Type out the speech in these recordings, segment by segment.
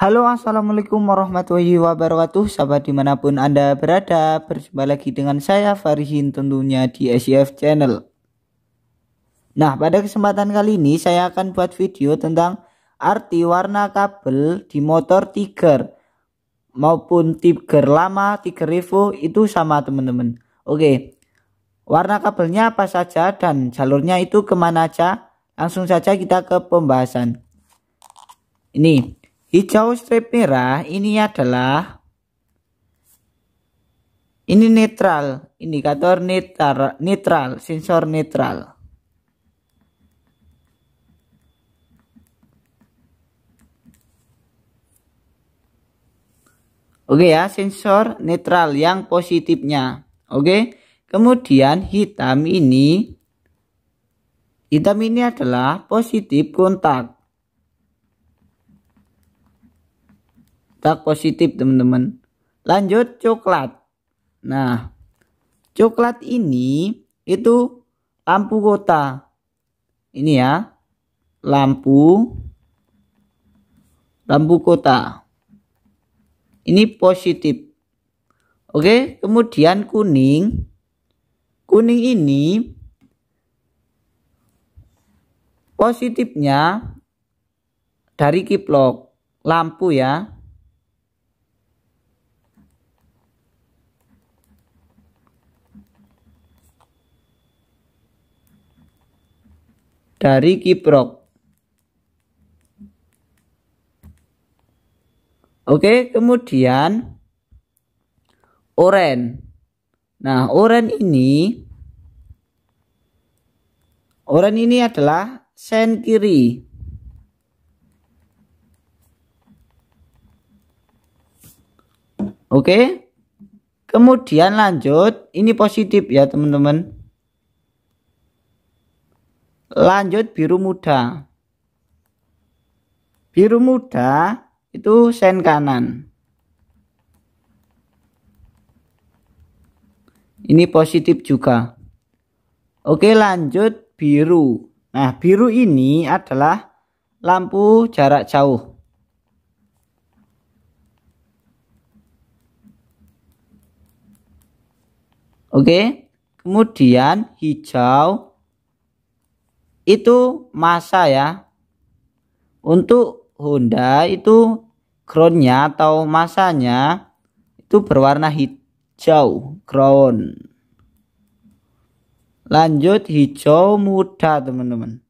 Halo assalamualaikum warahmatullahi wabarakatuh Sahabat dimanapun anda berada Berjumpa lagi dengan saya Farihin tentunya di SCF e channel Nah pada kesempatan kali ini saya akan buat video tentang Arti warna kabel di motor Tiger Maupun Tiger lama, Tiger Revo itu sama teman-teman Oke Warna kabelnya apa saja dan jalurnya itu kemana aja Langsung saja kita ke pembahasan Ini hijau strip merah ini adalah ini netral indikator netral netral sensor netral Oke ya, sensor netral yang positifnya. Oke. Kemudian hitam ini hitam ini adalah positif kontak. tak positif teman-teman lanjut coklat nah coklat ini itu lampu kota ini ya lampu lampu kota ini positif oke kemudian kuning kuning ini positifnya dari kiplok lampu ya dari kiprok. Oke, kemudian oren. Nah, oren ini oren ini adalah sen kiri. Oke. Kemudian lanjut, ini positif ya, teman-teman. Lanjut biru muda. Biru muda itu sen kanan. Ini positif juga. Oke lanjut biru. Nah biru ini adalah lampu jarak jauh. Oke kemudian hijau itu masa ya. Untuk Honda itu crownnya atau masanya itu berwarna hijau crown Lanjut hijau muda teman-teman.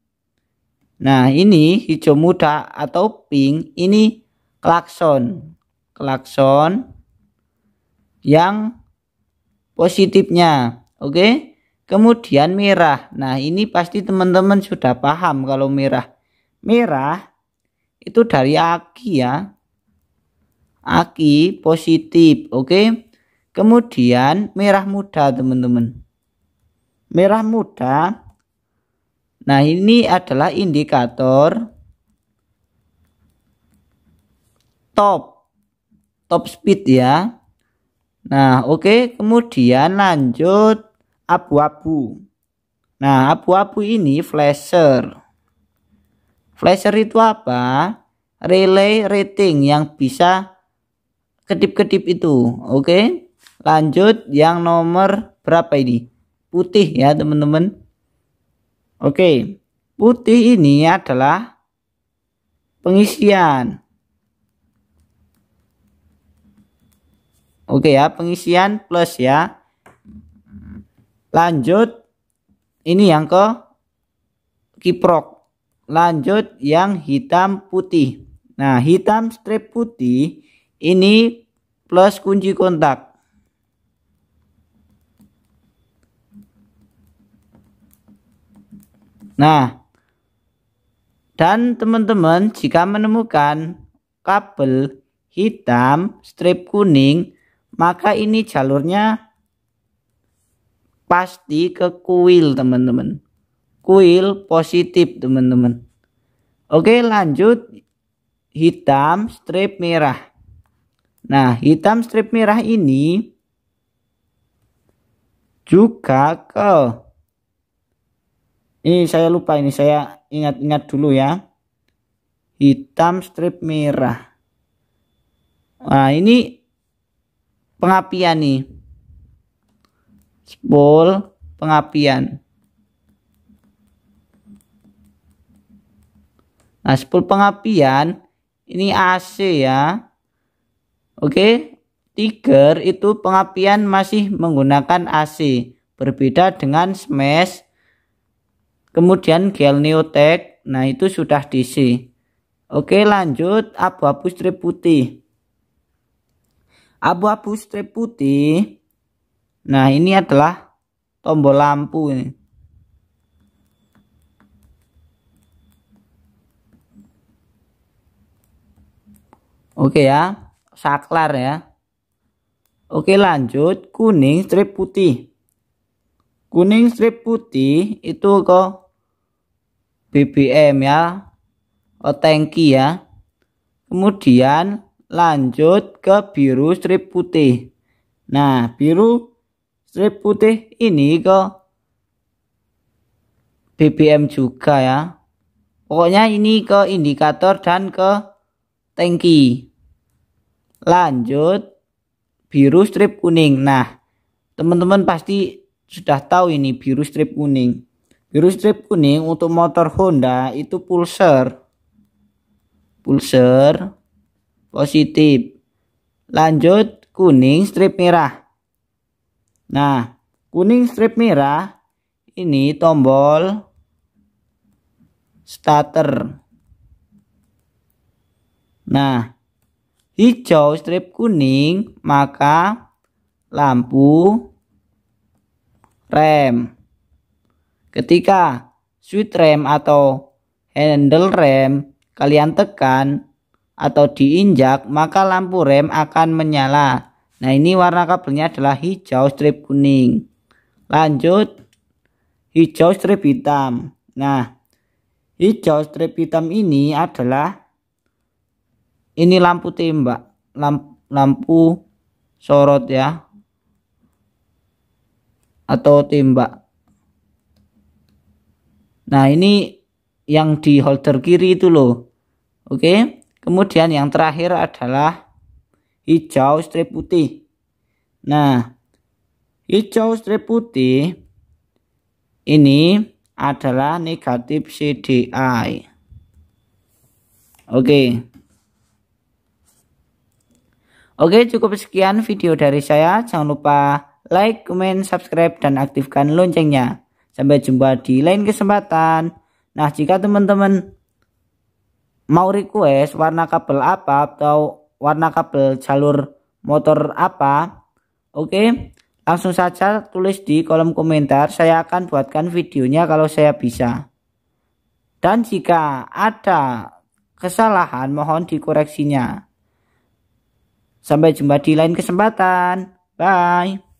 Nah ini hijau muda atau pink ini klakson. Klakson yang positifnya oke okay? Kemudian merah. Nah, ini pasti teman-teman sudah paham kalau merah. Merah itu dari aki ya. Aki positif, oke. Okay? Kemudian merah muda, teman-teman. Merah muda. Nah, ini adalah indikator top top speed ya. Nah, oke, okay. kemudian lanjut abu-abu. Nah, abu-abu ini flasher. Flasher itu apa? Relay rating yang bisa kedip-kedip itu. Oke. Lanjut yang nomor berapa ini? Putih ya, teman-teman. Oke. Putih ini adalah pengisian. Oke ya, pengisian plus ya. Lanjut ini yang ke kiprok. Lanjut yang hitam putih. Nah, hitam strip putih ini plus kunci kontak. Nah, dan teman-teman jika menemukan kabel hitam strip kuning, maka ini jalurnya pasti ke kuil teman-teman kuil positif teman-teman oke lanjut hitam strip merah nah hitam strip merah ini juga ke ini saya lupa ini saya ingat-ingat dulu ya hitam strip merah nah ini pengapian nih jebol pengapian. Nah, spool pengapian ini AC ya. Oke, Tiger itu pengapian masih menggunakan AC, berbeda dengan smash. Kemudian gel Neotech, nah itu sudah DC. Oke, lanjut abu-abu strip putih. Abu-abu strip putih Nah, ini adalah tombol lampu ini. Oke ya, saklar ya. Oke lanjut, kuning strip putih. Kuning strip putih itu ke BBM ya, otengki oh, ya. Kemudian lanjut ke biru strip putih. Nah, biru strip putih ini ke BBM juga ya pokoknya ini ke indikator dan ke tangki lanjut biru strip kuning nah teman-teman pasti sudah tahu ini biru strip kuning biru strip kuning untuk motor Honda itu pulser pulser positif lanjut kuning strip merah Nah, kuning strip merah ini tombol starter. Nah, hijau strip kuning maka lampu rem. Ketika switch rem atau handle rem kalian tekan atau diinjak maka lampu rem akan menyala Nah ini warna kabelnya adalah hijau strip kuning. Lanjut hijau strip hitam. Nah hijau strip hitam ini adalah ini lampu tembak, lampu, lampu sorot ya atau tembak. Nah ini yang di holder kiri itu loh. Oke. Kemudian yang terakhir adalah hijau strip putih. Nah, hijau strip putih ini adalah negatif CDI. Oke. Okay. Oke, okay, cukup sekian video dari saya. Jangan lupa like, comment, subscribe, dan aktifkan loncengnya. Sampai jumpa di lain kesempatan. Nah, jika teman-teman mau request warna kabel apa atau warna kabel jalur motor apa. Oke, langsung saja tulis di kolom komentar. Saya akan buatkan videonya kalau saya bisa. Dan jika ada kesalahan mohon dikoreksinya. Sampai jumpa di lain kesempatan. Bye.